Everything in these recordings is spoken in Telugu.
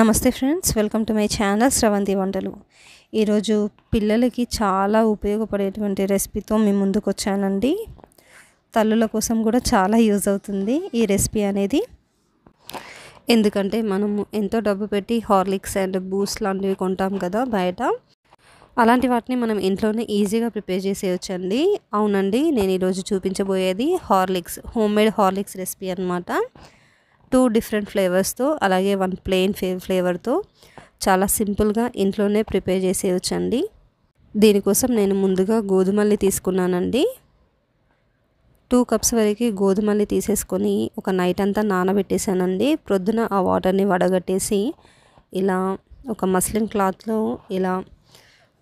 నమస్తే friends welcome to my channel Sravanthi వంటలు ఈరోజు పిల్లలకి చాలా ఉపయోగపడేటువంటి రెసిపీతో మేము ముందుకు వచ్చానండి తల్లుల కోసం కూడా చాలా యూజ్ అవుతుంది ఈ రెసిపీ అనేది ఎందుకంటే మనము ఎంతో డబ్బు పెట్టి హార్లిక్స్ అండ్ బూస్ట్ లాంటివి కొంటాం కదా బయట అలాంటి వాటిని మనం ఇంట్లోనే ఈజీగా ప్రిపేర్ చేసేయచ్చండి అవునండి నేను ఈరోజు చూపించబోయేది Horlicks home made Horlicks recipe అనమాట టూ డిఫరెంట్ ఫ్లేవర్స్తో అలాగే వన్ ప్లెయిన్ ఫే ఫ్లేవర్తో చాలా సింపుల్గా ఇంట్లోనే ప్రిపేర్ చేసేయచ్చండి దీనికోసం నేను ముందుగా గోధుమల్ని తీసుకున్నానండి టూ కప్స్ వరకు గోధుమల్ని తీసేసుకొని ఒక నైట్ అంతా నానబెట్టేశానండి ప్రొద్దున ఆ వాటర్ని వడగట్టేసి ఇలా ఒక మస్లిన్ క్లాత్లో ఇలా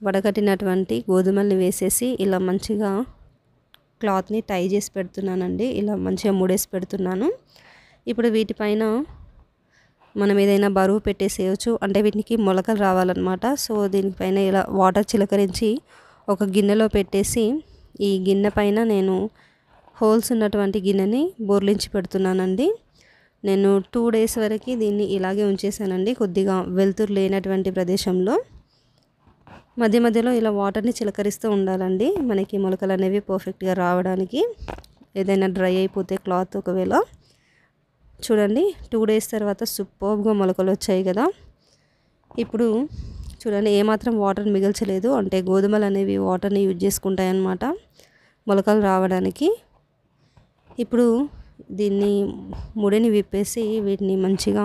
వడగట్టినటువంటి గోధుమల్ని వేసేసి ఇలా మంచిగా క్లాత్ని టై చేసి పెడుతున్నానండి ఇలా మంచిగా ముడేసి పెడుతున్నాను ఇప్పుడు వీటిపైన మనం ఏదైనా బరువు పెట్టేసేయచ్చు అంటే వీటికి మొలకలు రావాలన్నమాట సో దీనిపైన ఇలా వాటర్ చిలకరించి ఒక గిన్నెలో పెట్టేసి ఈ గిన్నె పైన నేను హోల్స్ ఉన్నటువంటి గిన్నెని బోర్లించి పెడుతున్నానండి నేను టూ డేస్ వరకు దీన్ని ఇలాగే ఉంచేసానండి కొద్దిగా వెలుతురు లేనటువంటి ప్రదేశంలో మధ్య మధ్యలో ఇలా వాటర్ని చిలకరిస్తూ ఉండాలండి మనకి మొలకలు అనేవి పర్ఫెక్ట్గా రావడానికి ఏదైనా డ్రై అయిపోతే క్లాత్ ఒకవేళ చూడండి టూ డేస్ తర్వాత సూపర్గా మొలకలు వచ్చాయి కదా ఇప్పుడు చూడండి ఏమాత్రం వాటర్ మిగల్చలేదు అంటే గోధుమలు అనేవి వాటర్ని యూజ్ చేసుకుంటాయన్నమాట మొలకలు రావడానికి ఇప్పుడు దీన్ని ముడిని విప్పేసి వీటిని మంచిగా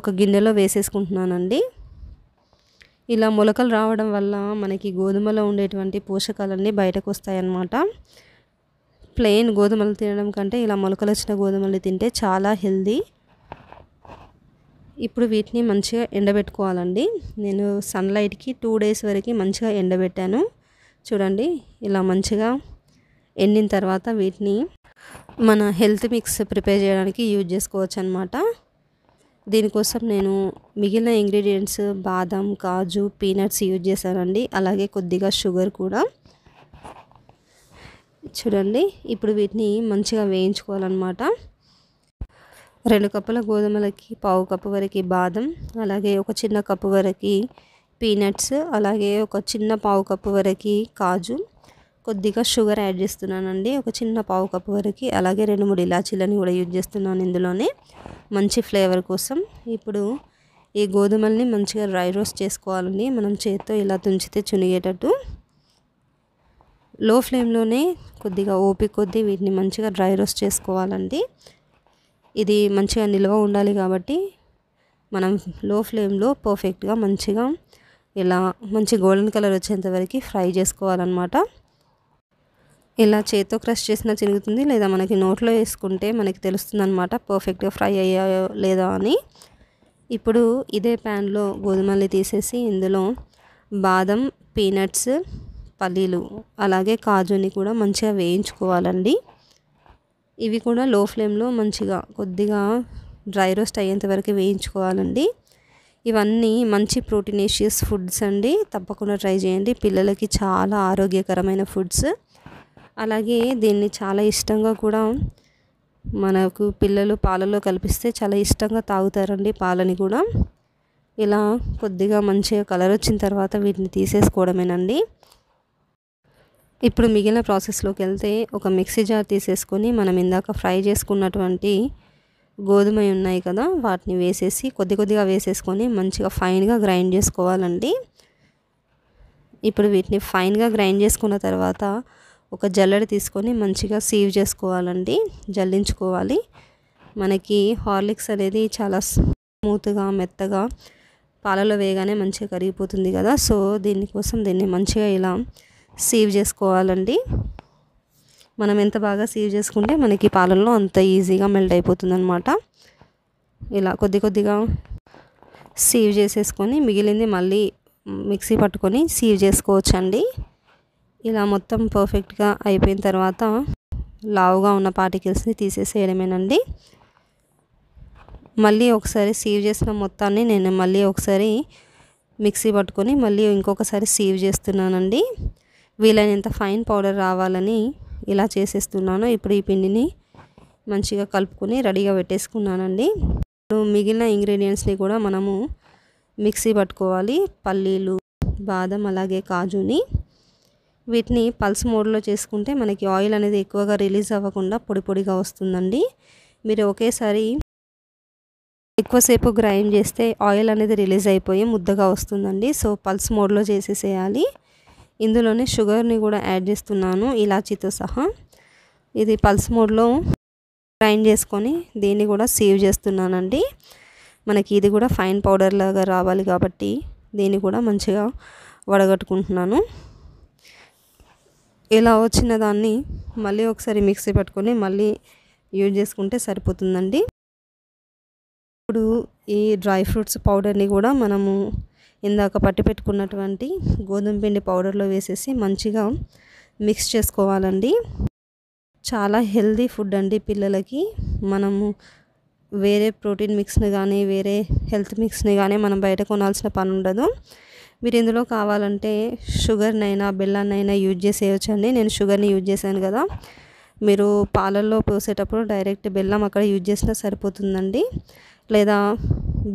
ఒక గిన్నెలో వేసేసుకుంటున్నానండి ఇలా మొలకలు రావడం వల్ల మనకి గోధుమలో ఉండేటువంటి పోషకాలన్నీ బయటకు వస్తాయన్నమాట ప్లెయిన్ గోధుమలు తినడం కంటే ఇలా మొలకలు వచ్చిన గోధుమలు తింటే చాలా హెల్దీ ఇప్పుడు వీటిని మంచిగా ఎండబెట్టుకోవాలండి నేను సన్లైట్కి టూ డేస్ వరకు మంచిగా ఎండబెట్టాను చూడండి ఇలా మంచిగా ఎండిన తర్వాత వీటిని మన హెల్త్ మిక్స్ ప్రిపేర్ చేయడానికి యూజ్ చేసుకోవచ్చు అనమాట దీనికోసం నేను మిగిలిన ఇంగ్రీడియంట్స్ బాదం కాజు పీనట్స్ యూజ్ చేశానండి అలాగే కొద్దిగా షుగర్ కూడా చూడండి ఇప్పుడు వీటిని మంచిగా వేయించుకోవాలన్నమాట రెండు కప్పుల గోధుమలకి పావు కప్పు వరకు బాదం అలాగే ఒక చిన్న కప్పు వరకు పీనట్స్ అలాగే ఒక చిన్న పావు కప్పు వరకు కాజు కొద్దిగా షుగర్ యాడ్ చేస్తున్నానండి ఒక చిన్న పావు కప్పు వరకు అలాగే రెండు మూడు ఇలాచీలని కూడా యూజ్ చేస్తున్నాను ఇందులోనే మంచి ఫ్లేవర్ కోసం ఇప్పుడు ఈ గోధుమల్ని మంచిగా డ్రై రోస్ట్ చేసుకోవాలండి మనం చేత్తో ఇలా తుంచితే చునిగేటట్టు లో ఫ్లేమ్లోనే కొద్దిగా ఓపిక కొద్ది వీటిని మంచిగా డ్రై రోస్ట్ చేసుకోవాలండి ఇది మంచిగా నిల్వ ఉండాలి కాబట్టి మనం లో ఫ్లేమ్లో పర్ఫెక్ట్గా మంచిగా ఇలా మంచి గోల్డెన్ కలర్ వచ్చేంత వరకు ఫ్రై చేసుకోవాలన్నమాట ఇలా చేత్తో క్రష్ చేసినా తిరుగుతుంది లేదా మనకి నోట్లో వేసుకుంటే మనకి తెలుస్తుంది అనమాట పర్ఫెక్ట్గా ఫ్రై అయ్యాయో లేదా అని ఇప్పుడు ఇదే ప్యాన్లో గోధుమల్ని తీసేసి ఇందులో బాదం పీనట్స్ పల్లీలు అలాగే కాజుని కూడా మంచిగా వేయించుకోవాలండి ఇవి కూడా లో ఫ్లేమ్లో మంచిగా కొద్దిగా డ్రై రోస్ట్ అయ్యేంత వరకు వేయించుకోవాలండి ఇవన్నీ మంచి ప్రోటీనేషియస్ ఫుడ్స్ అండి తప్పకుండా ట్రై చేయండి పిల్లలకి చాలా ఆరోగ్యకరమైన ఫుడ్స్ అలాగే దీన్ని చాలా ఇష్టంగా కూడా మనకు పిల్లలు పాలలో కలిపిస్తే చాలా ఇష్టంగా తాగుతారండి పాలని కూడా ఇలా కొద్దిగా మంచిగా కలర్ వచ్చిన తర్వాత వీటిని తీసేసుకోవడమేనండి ఇప్పుడు మిగిలిన ప్రాసెస్లోకి వెళ్తే ఒక మిక్సీ జార్ తీసేసుకొని మనం ఇందాక ఫ్రై చేసుకున్నటువంటి గోధుమ ఉన్నాయి కదా వాటిని వేసేసి కొద్ది కొద్దిగా వేసేసుకొని మంచిగా ఫైన్గా గ్రైండ్ చేసుకోవాలండి ఇప్పుడు వీటిని ఫైన్గా గ్రైండ్ చేసుకున్న తర్వాత ఒక జల్లెడ తీసుకొని మంచిగా సీవ్ చేసుకోవాలండి జల్లించుకోవాలి మనకి హార్లిక్స్ అనేది చాలా స్మూత్గా మెత్తగా పాలలో వేయగానే మంచిగా కరిగిపోతుంది కదా సో దీనికోసం దీన్ని మంచిగా ఇలా సేవ్ చేసుకోవాలండి మనం ఎంత బాగా సేవ్ చేసుకుంటే మనకి పాలల్లో అంత ఈజీగా మెల్ట్ అనమాట ఇలా కొద్ది కొద్దిగా సేవ్ చేసేసుకొని మిగిలింది మళ్ళీ మిక్సీ పట్టుకొని సేవ్ చేసుకోవచ్చండి ఇలా మొత్తం పర్ఫెక్ట్గా అయిపోయిన తర్వాత లావుగా ఉన్న పార్టికల్స్ని తీసేసేయడమేనండి మళ్ళీ ఒకసారి సేవ్ చేసిన మొత్తాన్ని నేను మళ్ళీ ఒకసారి మిక్సీ పట్టుకొని మళ్ళీ ఇంకొకసారి సేవ్ చేస్తున్నానండి వీలైనంత ఫైన్ పౌడర్ రావాలని ఇలా చేసేస్తున్నాను ఇప్పుడు ఈ పిండిని మంచిగా కలుపుకొని రెడీగా పెట్టేసుకున్నానండి ఇప్పుడు మిగిలిన ఇంగ్రీడియంట్స్ని కూడా మనము మిక్సీ పట్టుకోవాలి పల్లీలు బాదం అలాగే కాజుని వీటిని పల్స్ మోడ్లో చేసుకుంటే మనకి ఆయిల్ అనేది ఎక్కువగా రిలీజ్ అవ్వకుండా పొడి పొడిగా వస్తుందండి మీరు ఒకేసారి ఎక్కువసేపు గ్రైండ్ చేస్తే ఆయిల్ అనేది రిలీజ్ అయిపోయి ముద్దగా వస్తుందండి సో పల్స్ మోడ్లో చేసేసేయాలి ఇందులోనే షుగర్ని కూడా యాడ్ చేస్తున్నాను ఇలాచీతో సహా ఇది పల్స్ మోడ్లో గ్రైండ్ చేసుకొని దీన్ని కూడా సేవ్ చేస్తున్నానండి మనకి ఇది కూడా ఫైన్ పౌడర్ లాగా రావాలి కాబట్టి దీన్ని కూడా మంచిగా వడగట్టుకుంటున్నాను ఇలా వచ్చిన దాన్ని మళ్ళీ ఒకసారి మిక్సీ పెట్టుకొని మళ్ళీ యూజ్ చేసుకుంటే సరిపోతుందండి ఇప్పుడు ఈ డ్రై ఫ్రూట్స్ పౌడర్ని కూడా మనము ఇందాక పట్టి పెట్టుకున్నటువంటి గోధుమ పిండి పౌడర్లో వేసేసి మంచిగా మిక్స్ చేసుకోవాలండి చాలా హెల్దీ ఫుడ్ అండి పిల్లలకి మనము వేరే ప్రోటీన్ మిక్స్ని కానీ వేరే హెల్త్ మిక్స్ని కానీ మనం బయట కొనాల్సిన పని ఉండదు మీరు ఇందులో కావాలంటే షుగర్నైనా బెల్లాన్నైనా యూజ్ చేసేయచ్చు అండి నేను షుగర్ని యూజ్ చేశాను కదా మీరు పాలల్లో పోసేటప్పుడు డైరెక్ట్ బెల్లం అక్కడ యూజ్ చేసినా సరిపోతుందండి లేదా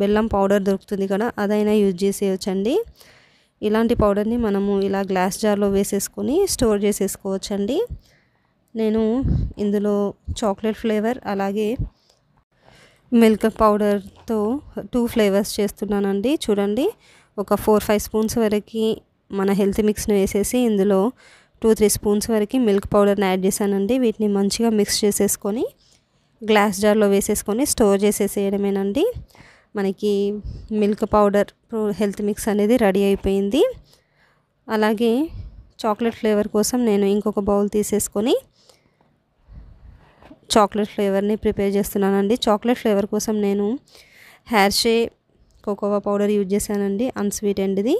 బెల్లం పౌడర్ దొరుకుతుంది కదా అదైనా యూజ్ చేసేయచ్చండి ఇలాంటి పౌడర్ని మనము ఇలా గ్లాస్ జార్లో వేసేసుకొని స్టోర్ చేసేసుకోవచ్చండి నేను ఇందులో చాక్లెట్ ఫ్లేవర్ అలాగే మిల్క్ పౌడర్తో టూ ఫ్లేవర్స్ చేస్తున్నానండి చూడండి ఒక ఫోర్ ఫైవ్ స్పూన్స్ వరకు మన హెల్త్ మిక్స్ను వేసేసి ఇందులో టూ త్రీ స్పూన్స్ వరకు మిల్క్ పౌడర్ని యాడ్ చేశానండి వీటిని మంచిగా మిక్స్ చేసేసుకొని గ్లాస్ జార్లో వేసేసుకొని స్టోర్ చేసేసేయడమేనండి మనకి మిల్క్ పౌడర్ హెల్త్ మిక్స్ అనేది రెడీ అయిపోయింది అలాగే చాక్లెట్ ఫ్లేవర్ కోసం నేను ఇంకొక బౌల్ తీసేసుకొని చాక్లెట్ ఫ్లేవర్ని ప్రిపేర్ చేస్తున్నానండి చాక్లెట్ ఫ్లేవర్ కోసం నేను హెర్షే కోకోవా పౌడర్ యూజ్ చేశానండి అన్స్వీట్ అండ్ది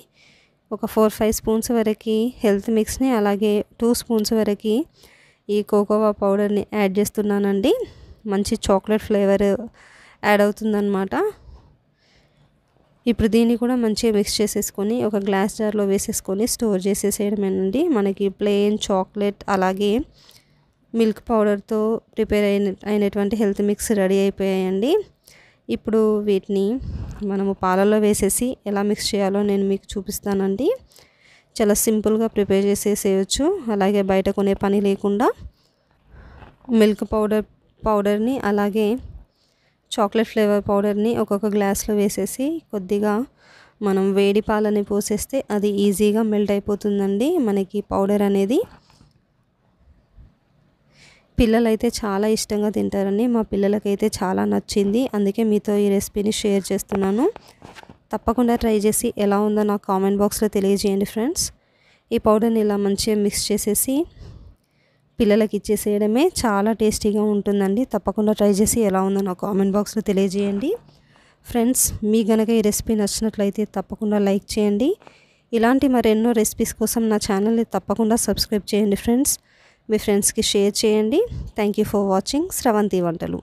ఒక ఫోర్ ఫైవ్ స్పూన్స్ వరకు హెల్త్ మిక్స్ని అలాగే టూ స్పూన్స్ వరకు ఈ కోకోవా పౌడర్ని యాడ్ చేస్తున్నానండి మంచి చాక్లెట్ ఫ్లేవర్ యాడ్ అవుతుందన్నమాట ఇప్పుడు దీన్ని కూడా మంచిగా మిక్స్ చేసేసుకొని ఒక గ్లాస్ జార్లో వేసేసుకొని స్టోర్ చేసేసేయడమేనండి మనకి ప్లెయిన్ చాక్లెట్ అలాగే మిల్క్ పౌడర్తో ప్రిపేర్ అయిన అయినటువంటి హెల్త్ మిక్స్ రెడీ అయిపోయాయండి ఇప్పుడు వీటిని మనము పాలలో వేసేసి ఎలా మిక్స్ చేయాలో నేను మీకు చూపిస్తానండి చాలా సింపుల్గా ప్రిపేర్ చేసేసేయచ్చు అలాగే బయట కొనే పని లేకుండా మిల్క్ పౌడర్ పౌడర్ని అలాగే చాక్లెట్ ఫ్లేవర్ పౌడర్ని ఒక్కొక్క గ్లాస్లో వేసేసి కొద్దిగా మనం వేడి పాలని పోసేస్తే అది ఈజీగా మెల్ట్ అయిపోతుందండి మనకి పౌడర్ అనేది పిల్లలైతే చాలా ఇష్టంగా తింటారని మా పిల్లలకైతే చాలా నచ్చింది అందుకే మీతో ఈ రెసిపీని షేర్ చేస్తున్నాను తప్పకుండా ట్రై చేసి ఎలా ఉందో నాకు కామెంట్ బాక్స్లో తెలియజేయండి ఫ్రెండ్స్ ఈ పౌడర్ని ఇలా మంచిగా మిక్స్ చేసేసి పిల్లలకి ఇచ్చేసేయడమే చాలా టేస్టీగా ఉంటుందండి తప్పకుండా ట్రై చేసి ఎలా ఉందో నాకు కామెంట్ బాక్స్లో తెలియజేయండి ఫ్రెండ్స్ మీ గనక ఈ రెసిపీ నచ్చినట్లయితే తప్పకుండా లైక్ చేయండి ఇలాంటి మరెన్నో రెసిపీస్ కోసం నా ఛానల్ని తప్పకుండా సబ్స్క్రైబ్ చేయండి ఫ్రెండ్స్ మీ ఫ్రెండ్స్కి షేర్ చేయండి thank you for watching Sravanthi వంటలు